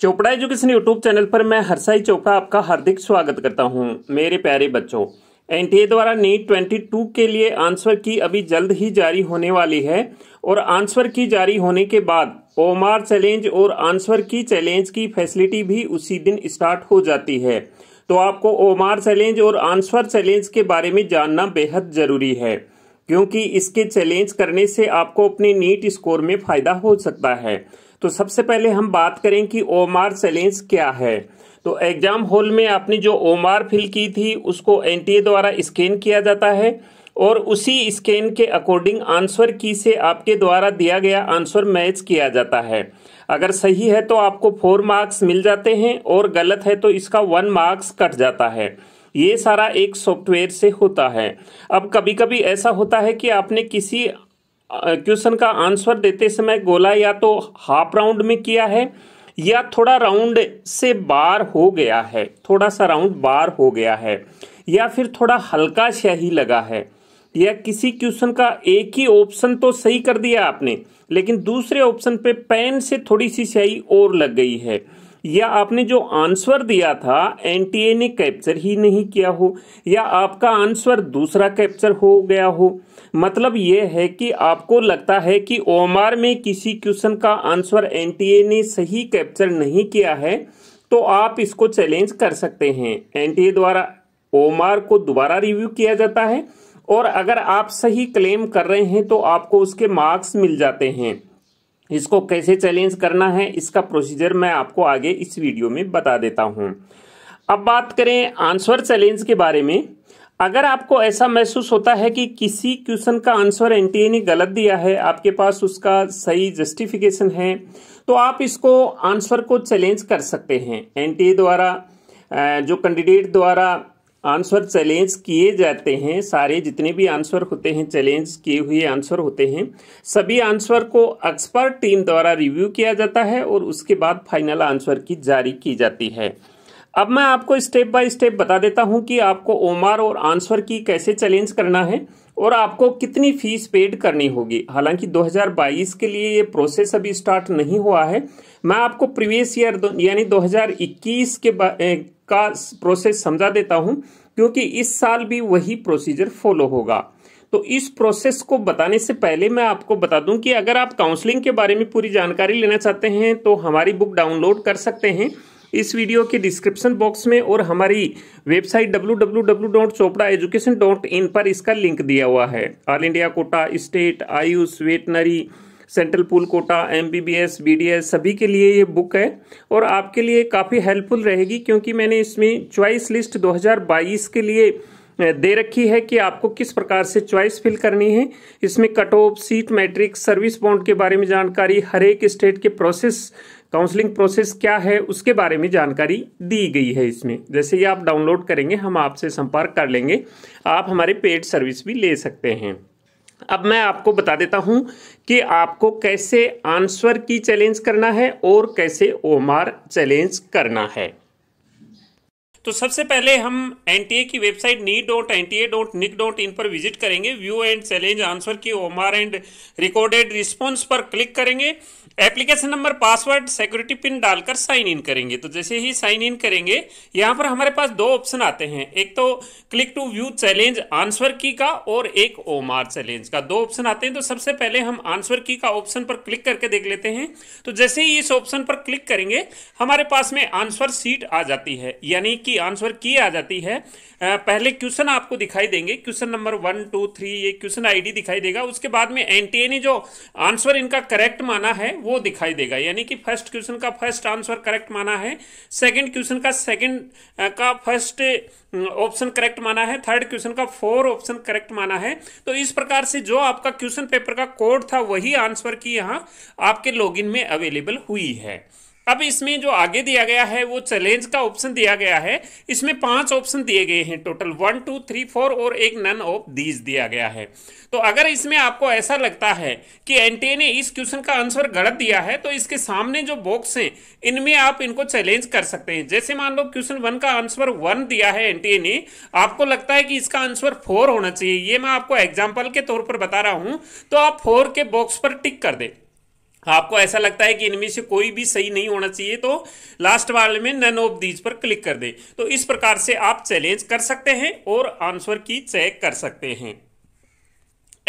Chopra education YouTube channel पर मैं हरसाई चोपड़ा आपका हार्दिक स्वागत करता हूं मेरे प्यारे बच्चों एनटीए द्वारा नीट 22 के लिए आंसर की अभी जल्द ही जारी होने वाली है और आंसर की जारी होने के बाद ओमार चैलेंज और आंसर की चैलेंज की फैसिलिटी भी उसी दिन स्टार्ट हो जाती है तो आपको ओमार चैलेंज और आंसर चैलेंज के बारे में जानना बेहद जरूरी है क्योंकि इसके चैलेंज करने से आपको अपने नीट स्कोर में फायदा हो सकता है तो सबसे पहले हम बात करें कि ओमार सेलेंस क्या है तो एग्जाम हॉल में आपने जो ओमार फिल की थी उसको एनटीए द्वारा स्कैन किया जाता है और उसी स्कैन के अकॉर्डिंग आंसर की से आपके द्वारा दिया गया आंसर मैच किया जाता है अगर सही है तो आपको फोर मार्क्स मिल जाते हैं और गलत है तो इसका वन मार्क्स कट जाता है ये सारा एक सॉफ्टवेयर से होता है अब कभी कभी ऐसा होता है कि आपने किसी क्वेश्चन का आंसर देते समय गोला या तो हाफ राउंड में किया है या थोड़ा राउंड से बार हो गया है थोड़ा सा राउंड बार हो गया है या फिर थोड़ा हल्का स्याही लगा है या किसी क्वेश्चन का एक ही ऑप्शन तो सही कर दिया आपने लेकिन दूसरे ऑप्शन पे पेन से थोड़ी सी स्याही और लग गई है या आपने जो आंसर दिया था एनटीए ने कैप्चर ही नहीं किया हो या आपका आंसर दूसरा कैप्चर हो गया हो मतलब ये है कि आपको लगता है कि ओमार में किसी क्वेश्चन का आंसर एनटीए ने सही कैप्चर नहीं किया है तो आप इसको चैलेंज कर सकते हैं एन द्वारा ओमार को दोबारा रिव्यू किया जाता है और अगर आप सही क्लेम कर रहे हैं तो आपको उसके मार्क्स मिल जाते हैं इसको कैसे चैलेंज करना है इसका प्रोसीजर मैं आपको आगे इस वीडियो में बता देता हूं अब बात करें आंसर चैलेंज के बारे में अगर आपको ऐसा महसूस होता है कि किसी क्वेश्चन का आंसर एनटीए ने गलत दिया है आपके पास उसका सही जस्टिफिकेशन है तो आप इसको आंसर को चैलेंज कर सकते हैं एनटीए द्वारा जो कैंडिडेट द्वारा आंसर चैलेंज किए जाते हैं सारे जितने भी आंसर होते हैं चैलेंज किए हुए आंसर होते हैं सभी आंसर को एक्सपर्ट टीम द्वारा रिव्यू किया जाता है और उसके बाद फाइनल आंसर की जारी की जाती है अब मैं आपको स्टेप बाय स्टेप बता देता हूं कि आपको ओमार और आंसर की कैसे चैलेंज करना है और आपको कितनी फीस पेड करनी होगी हालांकि 2022 के लिए ये प्रोसेस अभी स्टार्ट नहीं हुआ है मैं आपको प्रीवियस ईयर यानी 2021 के का प्रोसेस समझा देता हूं क्योंकि इस साल भी वही प्रोसीजर फॉलो होगा तो इस प्रोसेस को बताने से पहले मैं आपको बता दूं कि अगर आप काउंसलिंग के बारे में पूरी जानकारी लेना चाहते हैं तो हमारी बुक डाउनलोड कर सकते हैं इस वीडियो के डिस्क्रिप्शन बॉक्स में और हमारी वेबसाइट डब्ल्यू पर इसका लिंक दिया हुआ है all India quota state AYUSH veterinary central pool quota M B BDS सभी के लिए ये बुक है और आपके लिए काफ़ी हेल्पफुल रहेगी क्योंकि मैंने इसमें चॉइस लिस्ट 2022 के लिए दे रखी है कि आपको किस प्रकार से चॉइस फिल करनी है इसमें cut off seat matrix service bond के बारे में जानकारी हर एक स्टेट के प्रोसेस काउंसलिंग प्रोसेस क्या है उसके बारे में जानकारी दी गई है इसमें जैसे ही आप डाउनलोड करेंगे हम आपसे संपर्क कर लेंगे आप हमारे पेड सर्विस भी ले सकते हैं अब मैं आपको बता देता हूं कि आपको कैसे आंसर की चैलेंज करना है और कैसे ओमार चैलेंज करना है तो सबसे पहले हम एन की वेबसाइट नी dot N T A dot nic dot in पर विजिट करेंगे view and challenge answer key OMR and recorded response पर क्लिक करेंगे application number password security pin डालकर साइन इन करेंगे तो जैसे ही साइन इन करेंगे यहाँ पर हमारे पास दो ऑप्शन आते हैं एक तो click to view challenge answer key का और एक ओमार चैलेंज का दो ऑप्शन आते हैं तो सबसे पहले हम आंसर की का ऑप्शन पर क्लिक करके देख लेते हैं तो जैसे ही इस ऑप्शन पर क्लिक करेंगे हमारे पास में आंसर सीट आ जाती है यानी कि की आंसर की आ जाती है पहले क्वेश्चन आपको दिखाई देंगे question number one two three ये क्वेश्चन आईडी दिखाई देगा उसके बाद में एनटीए ने जो आंसर इनका करेक्ट माना है वो दिखाई देगा यानी कि फर्स्ट क्वेश्चन का फर्स्ट आंसर करेक्ट माना है सेकंड क्वेश्चन का सेकंड का फर्स्ट ऑप्शन करेक्ट माना है थर्ड क्वेश्चन का फोर ऑप्शन करेक्ट माना है तो इस प्रकार से जो आपका क्वेश्चन पेपर का कोड था वही आंसर की यहाँ आपके लॉग में अवेलेबल हुई है अब इसमें जो आगे दिया गया है वो चैलेंज का ऑप्शन दिया गया है इसमें पांच ऑप्शन दिए गए हैं total one two three four और एक नन ऑफ दीज दिया गया है तो अगर इसमें आपको ऐसा लगता है कि एनटीए ने इस क्वेश्चन का आंसर गलत दिया है तो इसके सामने जो बॉक्स हैं इनमें आप इनको चैलेंज कर सकते हैं जैसे मान लो क्वेश्चन वन का आंसर वन दिया है एनटीए ने आपको लगता है कि इसका आंसर फोर होना चाहिए ये मैं आपको एग्जाम्पल के तौर पर बता रहा हूं तो आप फोर के बॉक्स पर टिक कर दें आपको ऐसा लगता है कि इनमें से कोई भी सही नहीं होना चाहिए तो लास्ट वाले में नन ऑफ दीज पर क्लिक कर दें तो इस प्रकार से आप चैलेंज कर सकते हैं और आंसर की चेक कर सकते हैं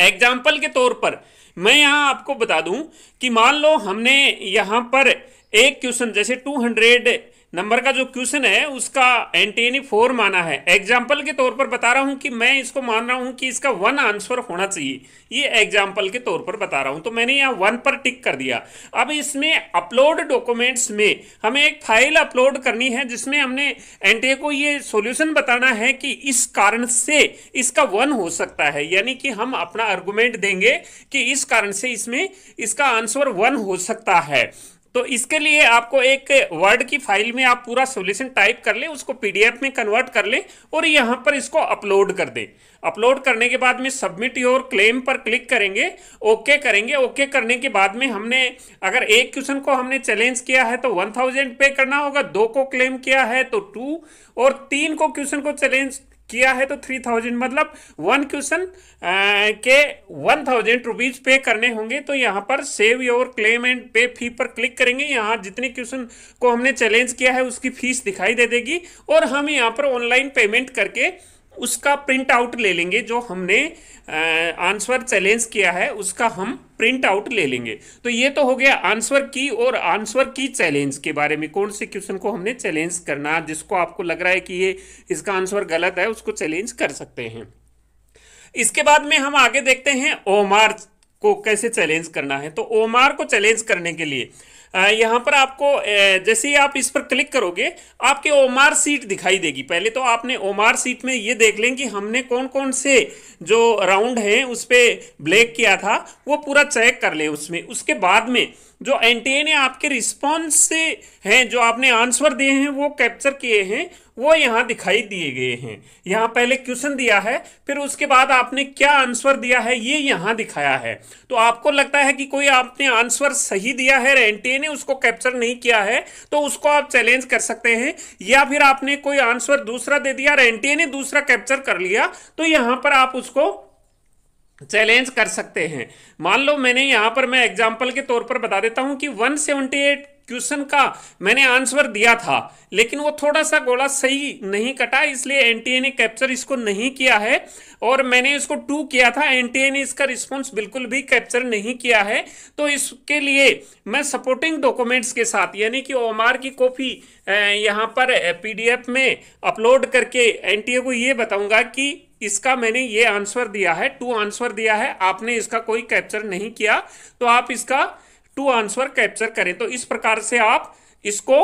एग्जाम्पल के तौर पर मैं यहां आपको बता दूं कि मान लो हमने यहां पर एक क्वेश्चन जैसे हंड्रेड नंबर का जो क्वेश्चन है उसका एंटीनी फोर माना है एग्जाम्पल के तौर पर बता रहा हूं कि मैं इसको मान रहा हूं कि इसका वन आंसर होना चाहिए ये एग्जाम्पल के तौर पर बता रहा हूं तो मैंने यहां वन पर टिक कर दिया अब इसमें अपलोड डॉक्यूमेंट्स में हमें एक फाइल अपलोड करनी है जिसमें हमने एनटीए को ये सोल्यूशन बताना है कि इस कारण से इसका वन हो सकता है यानी कि हम अपना आर्गूमेंट देंगे कि इस कारण से इसमें इसका आंसर वन हो सकता है तो इसके लिए आपको एक वर्ड की फाइल में आप पूरा सॉल्यूशन टाइप कर ले उसको पीडीएफ में कन्वर्ट कर ले और यहां पर इसको अपलोड कर दे अपलोड करने के बाद में सबमिट योर क्लेम पर क्लिक करेंगे ओके करेंगे ओके करने के बाद में हमने अगर एक क्वेश्चन को हमने चैलेंज किया है तो वन थाउजेंड पे करना होगा दो को क्लेम किया है तो टू और तीन को क्वेश्चन को चैलेंज किया है तो थ्री थाउजेंड मतलब वन क्वेश्चन के वन थाउजेंड रुपीज पे करने होंगे तो यहाँ पर सेव योर क्लेम एंड पे फी पर क्लिक करेंगे यहाँ जितने क्वेश्चन को हमने चैलेंज किया है उसकी फीस दिखाई दे देगी और हम यहाँ पर ऑनलाइन पेमेंट करके उसका प्रिंट आउट ले लेंगे जो हमने आंसर चैलेंज किया है उसका हम प्रिंट आउट ले लेंगे तो ये तो हो गया आंसर की और आंसर की चैलेंज के बारे में कौन से क्वेश्चन को हमने चैलेंज करना जिसको आपको लग रहा है कि ये इसका आंसर गलत है उसको चैलेंज कर सकते हैं इसके बाद में हम आगे देखते हैं ओमार को कैसे चैलेंज करना है तो ओमार को चैलेंज करने के लिए यहाँ पर आपको जैसे ही आप इस पर क्लिक करोगे आपके ओमार सीट दिखाई देगी पहले तो आपने ओमार सीट में ये देख लें कि हमने कौन कौन से जो राउंड हैं उस पर ब्लैक किया था वो पूरा चेक कर लें उसमें उसके बाद में जो एनटीए ने आपके रिस्पॉन्स से हैं जो आपने आंसर दिए हैं वो कैप्चर किए हैं वो यहाँ दिखाई दिए गए हैं यहाँ पहले क्वेश्चन दिया है फिर उसके बाद आपने क्या आंसर दिया है ये यहाँ दिखाया है तो आपको लगता है कि कोई आपने आंसर सही दिया है एनटीए ने उसको कैप्चर नहीं किया है तो उसको आप चैलेंज कर सकते हैं या फिर आपने कोई आंसर दूसरा दे दिया एनटीए ने दूसरा कैप्चर कर लिया तो यहाँ पर आप उसको चैलेंज कर सकते हैं मान लो मैंने यहाँ पर मैं एग्जाम्पल के तौर पर बता देता हूँ कि 178 क्वेश्चन का मैंने आंसर दिया था लेकिन वो थोड़ा सा गोला सही नहीं कटा इसलिए एनटीए ने कैप्चर इसको नहीं किया है और मैंने इसको टू किया था एनटीए ने इसका रिस्पॉन्स बिल्कुल भी कैप्चर नहीं किया है तो इसके लिए मैं सपोर्टिंग डॉक्यूमेंट्स के साथ यानी कि ओमार की कॉपी यहाँ पर पीडीएफ में अपलोड करके एनटीए को ये बताऊंगा कि इसका मैंने ये आंसर दिया है टू आंसर दिया है आपने इसका कोई कैप्चर नहीं किया तो आप इसका टू आंसर कैप्चर करें तो इस प्रकार से आप इसको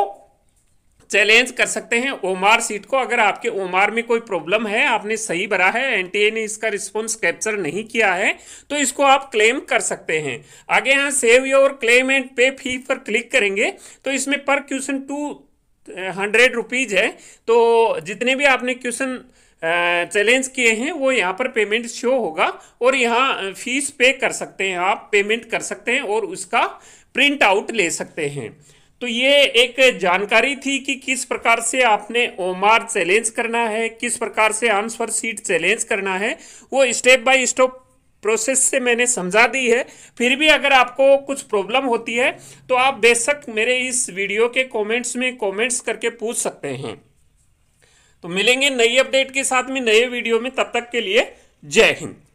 चैलेंज कर सकते हैं ओमार सीट को अगर आपके ओमार में कोई प्रॉब्लम है आपने सही भरा है एन ने इसका रिस्पॉन्स कैप्चर नहीं किया है तो इसको आप क्लेम कर सकते हैं आगे यहाँ सेव योर क्लेम एंड पे फी पर क्लिक करेंगे तो इसमें पर क्वेश्चन टू हंड्रेड रुपीज़ है तो जितने भी आपने क्वेश्चन चैलेंज किए हैं वो यहाँ पर पेमेंट शो होगा और यहाँ फीस पे कर सकते हैं आप पेमेंट कर सकते हैं और उसका प्रिंट आउट ले सकते हैं तो ये एक जानकारी थी कि किस प्रकार से आपने ओमार चैलेंज करना है किस प्रकार से आंसर सीट चैलेंज करना है वो स्टेप बाय स्टेप प्रोसेस से मैंने समझा दी है फिर भी अगर आपको कुछ प्रॉब्लम होती है तो आप बेशक मेरे इस वीडियो के कमेंट्स में कमेंट्स करके पूछ सकते हैं तो मिलेंगे नई अपडेट के साथ में नए वीडियो में तब तक के लिए जय हिंद